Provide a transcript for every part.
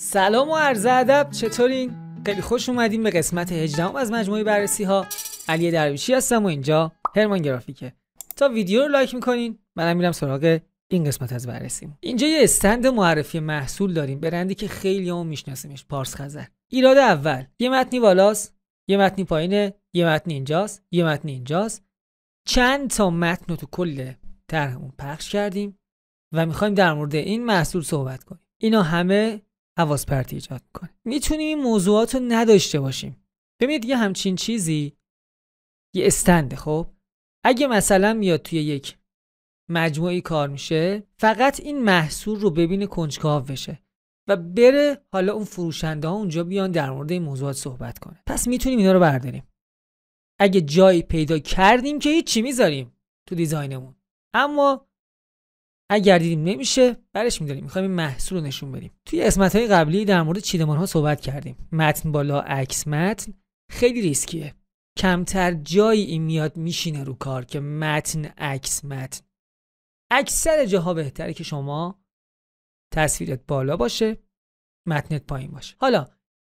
سلام و عرض ادب چطورین خیلی خوش اومدیم به قسمت 18 از مجموعه بررسی ها علی درویشی هستم و اینجا هرمان گرافیکه تا ویدیو رو لایک میکنین منم میرم سراغ این قسمت از بررسیم اینجا یه استند معرفی محصول داریم برندی که خیلی هم میشناسیمش پارس خزر ایراد اول یه متنی بالاست یه متنی پایینه یه متنی اینجاست یه متنی اینجاست چند تا متن رو تو کل طرحمون پخش کردیم و میخوایم در مورد این محصول صحبت کنیم اینا همه حواس پرتی ایجاد کنه میتونیم این موضوعات رو نداشته باشیم ببینید یه همچین چیزی یه استنده خب اگه مثلا میاد توی یک مجموعی کار میشه فقط این محصول رو ببینه کنجکاو بشه و بره حالا اون فروشنده ها اونجا بیان در مورد این موضوعات صحبت کنه پس میتونیم اینا رو برداریم اگه جایی پیدا کردیم که هیچی میذاریم تو دیزاینمون اما اگر دیدیم نمیشه برش میداریم میخوایم این محصول رو نشون بدیم توی اسمت های قبلی در مورد چیدمان ها صحبت کردیم متن بالا عکس متن خیلی ریسکیه کمتر جایی این میاد میشینه رو کار که متن عکس متن اکثر جاها بهتره که شما تصویرت بالا باشه متنت پایین باشه حالا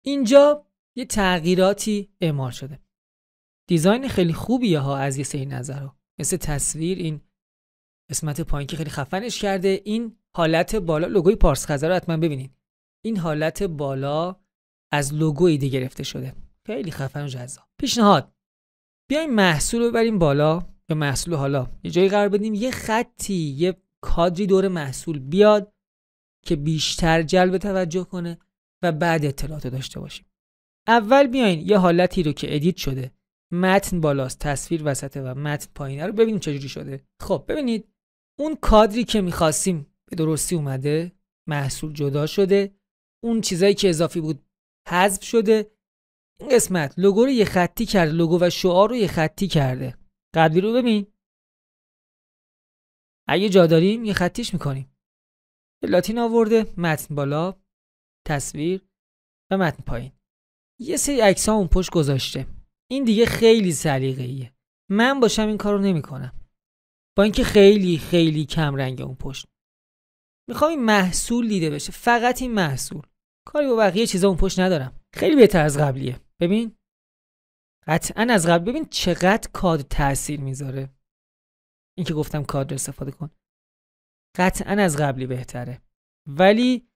اینجا یه تغییراتی اعمال شده دیزاین خیلی خوبیه ها از یه سری نظرها مثل تصویر این قسمت پایین که خیلی خفنش کرده این حالت بالا لوگوی پارس خزر رو حتما ببینید این حالت بالا از لوگوی دیگه گرفته شده خیلی خفن و جذاب پیشنهاد بیایم محصول رو ببریم بالا یا محصول حالا یه جایی قرار بدیم یه خطی یه کادری دور محصول بیاد که بیشتر جلب توجه کنه و بعد اطلاعات داشته باشیم اول بیاین یه حالتی رو که ادیت شده متن بالاست تصویر وسطه و متن پایینه رو ببینیم چجوری شده خب ببینید اون کادری که میخواستیم به درستی اومده محصول جدا شده اون چیزایی که اضافی بود حذف شده این قسمت لوگو رو یه خطی کرده لوگو و شعار رو یه خطی کرده قدری رو ببین اگه جا داریم یه خطیش میکنیم لاتین آورده متن بالا تصویر و متن پایین یه سری عکس اون پشت گذاشته این دیگه خیلی سلیقه‌ایه من باشم این کارو نمیکنم اینکه خیلی خیلی کم رنگ اون پشت میخوام این محصول دیده بشه فقط این محصول کاری با بقیه چیزا اون پشت ندارم خیلی بهتر از قبلیه ببین قطعا از قبل ببین چقدر کادر تاثیر میذاره که گفتم کادر استفاده کن قطعا از قبلی بهتره ولی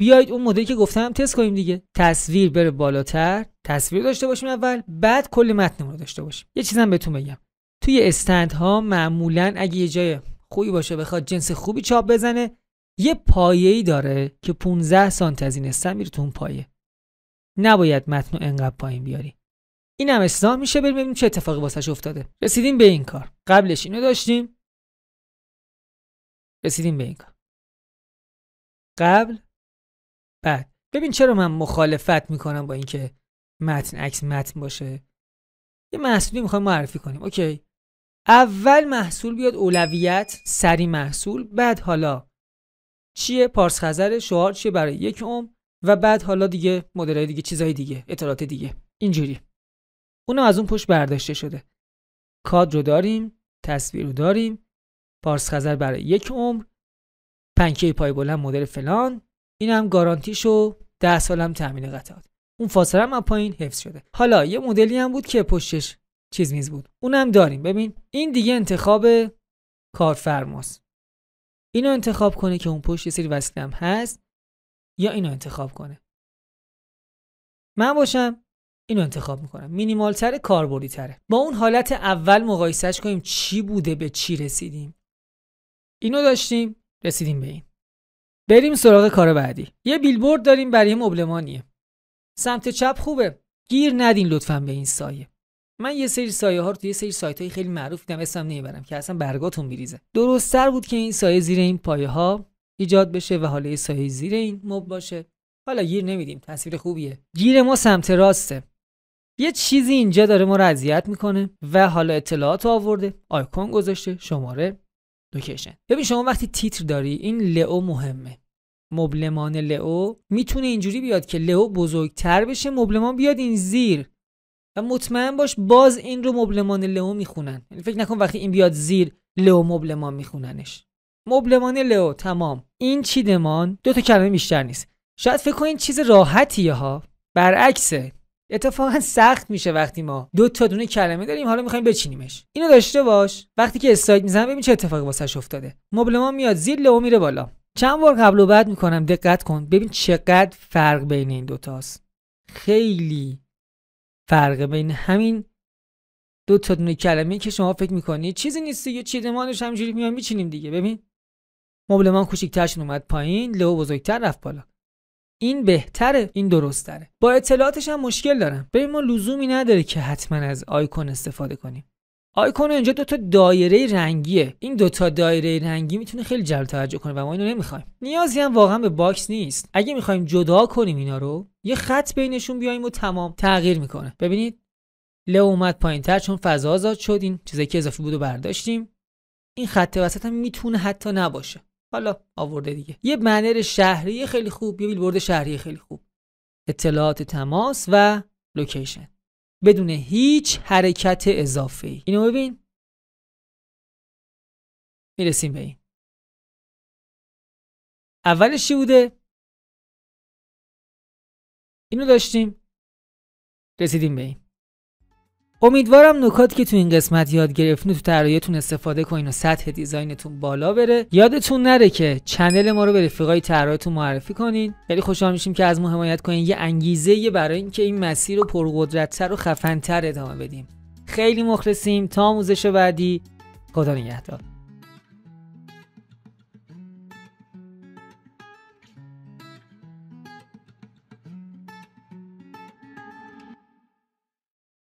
بیایید اون مدلی که گفتم تست کنیم دیگه تصویر بره بالاتر تصویر داشته باشیم اول بعد کل متنمون رو داشته باشیم یه چیزم بهتون بگم توی استندها معمولا اگه یه جای خوبی باشه بخواد جنس خوبی چاپ بزنه یه ای داره که 15 سانت از این استند میره تو اون پایه نباید متن انقدر پایین بیاری اینم هم میشه بریم ببینیم چه اتفاقی واسش افتاده رسیدیم به این کار قبلش اینو داشتیم رسیدیم به این کار قبل بعد ببین چرا من مخالفت میکنم با اینکه متن عکس متن باشه یه محصولی میخوایم معرفی کنیم اوکی اول محصول بیاد اولویت سری محصول بعد حالا چیه پارس خزر شعار چیه برای یک عمر و بعد حالا دیگه مدلای دیگه چیزای دیگه اطلاعات دیگه اینجوری اونم از اون پشت برداشته شده کادر رو داریم تصویر رو داریم پارس خزر برای یک عمر پنکه پای بلند مدل فلان اینم گارانتیشو ده سالم تامین قطعات اون فاصله هم پایین حفظ شده حالا یه مدلی هم بود که پشتش چیز میز بود اونم داریم ببین این دیگه انتخاب کارفرماست اینو انتخاب کنه که اون پشت یه سری وسیله هست یا اینو انتخاب کنه من باشم اینو انتخاب میکنم مینیمال تره کاربردی تره با اون حالت اول مقایسهش کنیم چی بوده به چی رسیدیم اینو داشتیم رسیدیم به این بریم سراغ کار بعدی یه بیلبورد داریم برای مبلمانیه سمت چپ خوبه گیر ندین لطفا به این سایه من یه سری سایه ها رو توی یه سری سایت های خیلی معروف دیدم اسم نمیبرم که اصلا برگاتون میریزه درستتر بود که این سایه زیر این پایه ها ایجاد بشه و حالا یه سایه زیر این مب باشه حالا گیر نمیدیم تصویر خوبیه گیر ما سمت راسته یه چیزی اینجا داره ما رو اذیت میکنه و حالا اطلاعات آورده آیکون گذاشته شماره لوکیشن ببین شما وقتی تیتر داری این لئو مهمه مبلمان لئو میتونه اینجوری بیاد که لئو بزرگتر بشه مبلمان بیاد این زیر و مطمئن باش باز این رو مبلمان لئو میخونن یعنی فکر نکن وقتی این بیاد زیر لئو مبلمان میخوننش مبلمان لئو تمام این چیدمان دو تا کلمه بیشتر نیست شاید فکر این چیز راحتیه ها برعکسه اتفاقا سخت میشه وقتی ما دو تا دونه کلمه داریم حالا میخوایم بچینیمش اینو داشته باش وقتی که استایل میزنم ببین چه اتفاقی واسش افتاده مبلمان میاد زیر لئو میره بالا چند بار قبل و بعد میکنم دقت کن ببین چقدر فرق بین این دوتاست خیلی فرق بین همین دو تا دونه کلمه که شما فکر میکنی چیزی نیست دیگه چیدمانش همینجوری میام میچینیم دیگه ببین مبلمان ترش اومد پایین لو بزرگتر رفت بالا این بهتره این درسته با اطلاعاتش هم مشکل دارم ببین ما لزومی نداره که حتما از آیکون استفاده کنیم آیکون اینجا دو تا دایره رنگیه این دو تا دایره رنگی میتونه خیلی جلب توجه کنه و ما اینو نمیخوایم نیازی هم واقعا به باکس نیست اگه میخوایم جدا کنیم اینا رو یه خط بینشون بیایم و تمام تغییر میکنه ببینید لو اومد تر چون فضا آزاد شد این چیزایی که اضافی بود و برداشتیم این خط وسط هم میتونه حتی نباشه حالا آورده دیگه یه بنر شهری خیلی خوب یه بیلبورد شهری خیلی خوب اطلاعات تماس و لوکیشن بدون هیچ حرکت اضافه ای اینو ببین میرسیم به این اولش بوده اینو داشتیم رسیدیم به این امیدوارم نکاتی که تو این قسمت یاد گرفتین تو طراحیتون استفاده کنین و سطح دیزاینتون بالا بره یادتون نره که چنل ما رو به رفیقای طراحتون معرفی کنین خیلی خوشحال میشیم که از ما حمایت کنین یه انگیزه یه برای اینکه این مسیر رو پرقدرتتر و خفنتر ادامه بدیم خیلی مخلصیم تا آموزش بعدی خدا نگهدار